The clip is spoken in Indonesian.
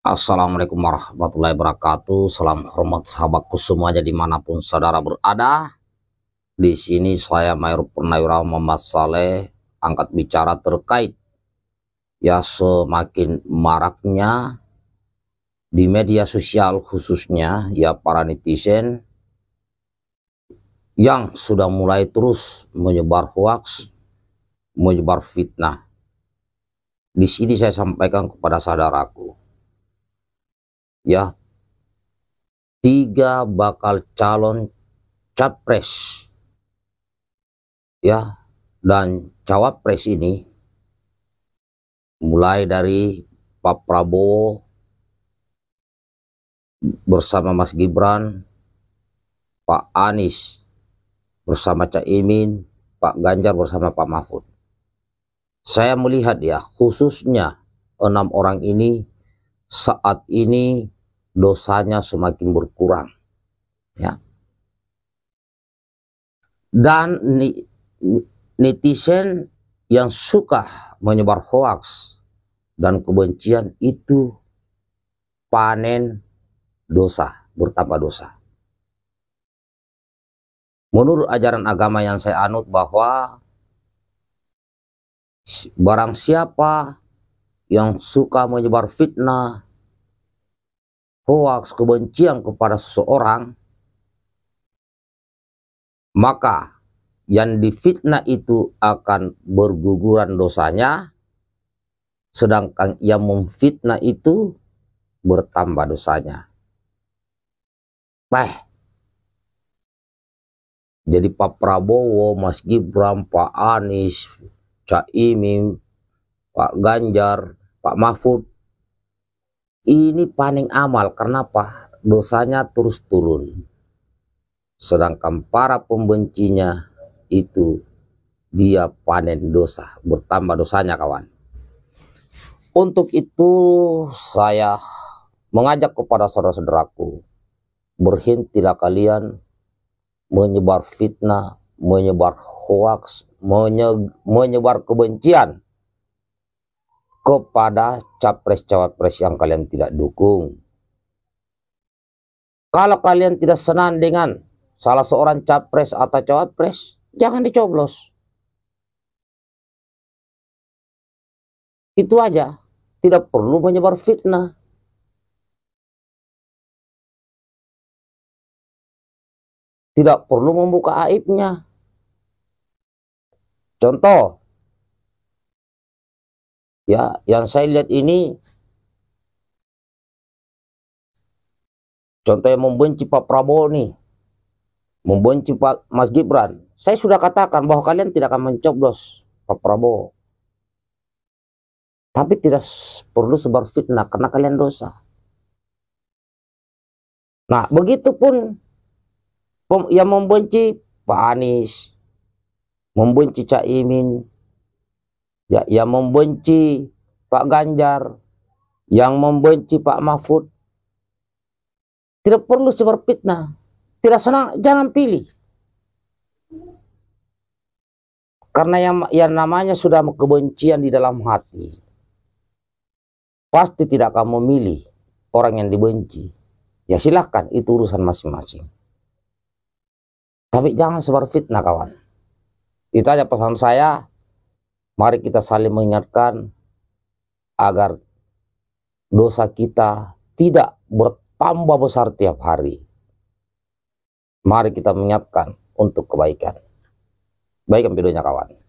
Assalamualaikum warahmatullahi wabarakatuh. Salam hormat sahabatku semuanya dimanapun saudara berada. Di sini saya Mayor Purnawirawan Muhammad Saleh angkat bicara terkait ya semakin maraknya di media sosial khususnya ya para netizen yang sudah mulai terus menyebar hoax, menyebar fitnah. Di sini saya sampaikan kepada saudaraku ya tiga bakal calon capres ya dan cawapres ini mulai dari Pak Prabowo bersama Mas Gibran, Pak Anies bersama Caimin, Pak Ganjar bersama Pak Mahfud. Saya melihat ya khususnya enam orang ini saat ini dosanya semakin berkurang. Ya. Dan netizen yang suka menyebar hoaks dan kebencian itu panen dosa, bertambah dosa. Menurut ajaran agama yang saya anut bahwa barang siapa yang suka menyebar fitnah, hoax kebencian kepada seseorang, maka yang difitnah itu akan berguguran dosanya, sedangkan yang memfitnah itu bertambah dosanya. Peh. Jadi Pak Prabowo, Mas Gibran, Pak Anies, Imin, Pak Ganjar, Pak Mahfud, ini paling amal kenapa dosanya terus turun sedangkan para pembencinya itu dia panen dosa bertambah dosanya kawan untuk itu saya mengajak kepada saudara-saudaraku berhentilah kalian menyebar fitnah menyebar hoax, menyebar kebencian kepada capres-cawapres yang kalian tidak dukung. Kalau kalian tidak senang dengan salah seorang capres atau cawapres, jangan dicoblos. Itu aja, tidak perlu menyebar fitnah. Tidak perlu membuka aibnya. Contoh, Ya, yang saya lihat ini contoh yang membenci Pak Prabowo nih, membenci Pak Mas Gibran. Saya sudah katakan bahwa kalian tidak akan mencoblos Pak Prabowo. Tapi tidak perlu sebar fitnah karena kalian dosa. Nah, begitupun yang membenci Pak Anies, membenci Cak Imin ya yang membenci Pak Ganjar, yang membenci Pak Mahfud. Tidak perlu sebar fitnah. Tidak senang, jangan pilih. Karena yang, yang namanya sudah kebencian di dalam hati. Pasti tidak akan memilih orang yang dibenci. Ya silahkan, itu urusan masing-masing. Tapi jangan sebar fitnah kawan. Itu aja pesan saya. Mari kita saling mengingatkan agar dosa kita tidak bertambah besar tiap hari. Mari kita mengingatkan untuk kebaikan. Baikkan videonya kawan.